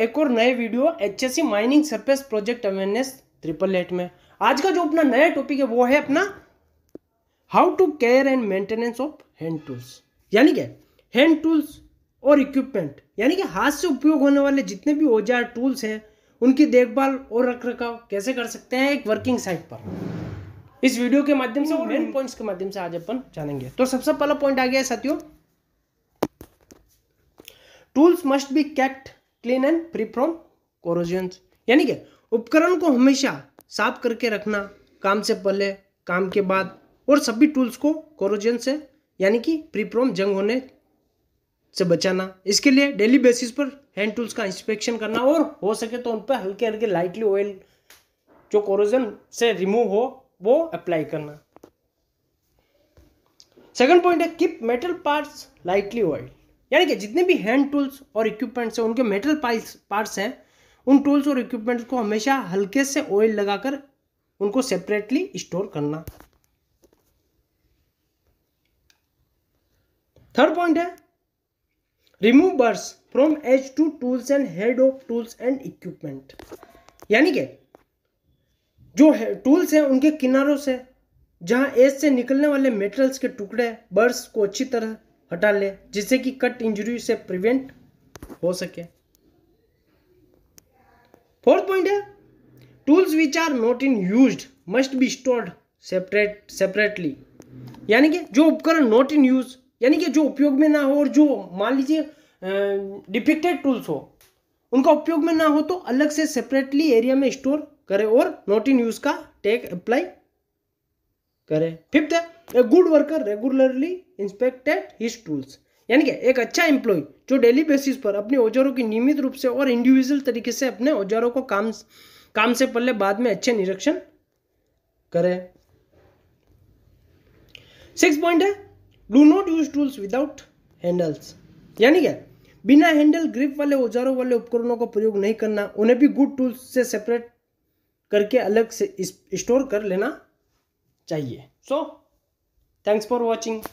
एक और नए video H S mining surface project awareness triple eight में आज का जो अपना नया टॉपिक है वो है अपना how to care and maintenance of hand tools यानी कि हैंड टूल्स और इक्विपमेंट यानी कि हाथ से उपयोग होने वाले जितने भी औजार टूल्स हैं उनकी देखभाल और रख रखाव कैसे कर सकते हैं एक वर्किंग साइट पर इस वीडियो के माध्यम से और मेन पॉइंट्स के माध्यम से आज अपन जानेंगे तो सबसे पहला पॉइंट आ गया है साथियों tools must be kept clean and free from corrosion यानी कि उपकरण को हमेशा साफ करके रखना काम से पहले काम के बाद और सभी टूल्स को कोरोजन से यानी कि फ्री फ्रॉम जंग होने से बचाना इसके लिए डेली बेसिस पर हैंड टूल्स का इंस्पेक्शन करना और हो सके तो उन पर हल्के हल्के लाइटली ऑयल जो कोरोजन से रिमूव हो वो अप्लाई करना सेकंड पॉइंट है keep metal parts lightly oil यानी कि जितने भी हैंड टूल्स और इक्विपमेंट्स हैं उनके मेटल पार्ट्स हैं उन टूल्स और इक्विपमेंट्स को हमेशा हल्के से ऑयल लगाकर उनको सेपरेटली स्टोर करना थर्ड पॉइंट है remove burrs from edge to tools and head of tools and equipment यानी कि जो है, टूल्स हैं उनके किनारों से जहां एज से निकलने वाले मेटल्स के टुकड़े बर्स को अच्छी तरह हटा ले जिससे कि कट इंजरी से प्रिवेंट हो सके फोर्थ पॉइंट है tools which are not in use must be stored separate separately यानी कि जो उपकरण नॉट इन यूज यानी कि जो उपयोग में ना हो और जो मान लीजिए डिफेक्टेड टूल्स हो उनका उपयोग में ना हो तो अलग से सेपरेटली एरिया में स्टोर करें और नॉट इन यूज का टेक अप्लाई करें फिफ्थ है good worker regularly inspected his tools यानी कि एक अच्छा एम्प्लॉय जो डेली बेसिस पर अपने औजारों की नियमित रूप से और इंडिविजुअल तरीके से अपने औजारों को काम काम से पहले बाद में अच्छे निरीक्षण करें सिक्स पॉइंट है do not use tools without handles यानी क्या बिना हैंडल ग्रिप वाले औजारों वाले उपकरणों का प्रयोग नहीं करना उन्हें भी गुड टूल्स से सेपरेट करके अलग से स्टोर कर लेना चाहिए सो थैंक्स फॉर वॉचिंग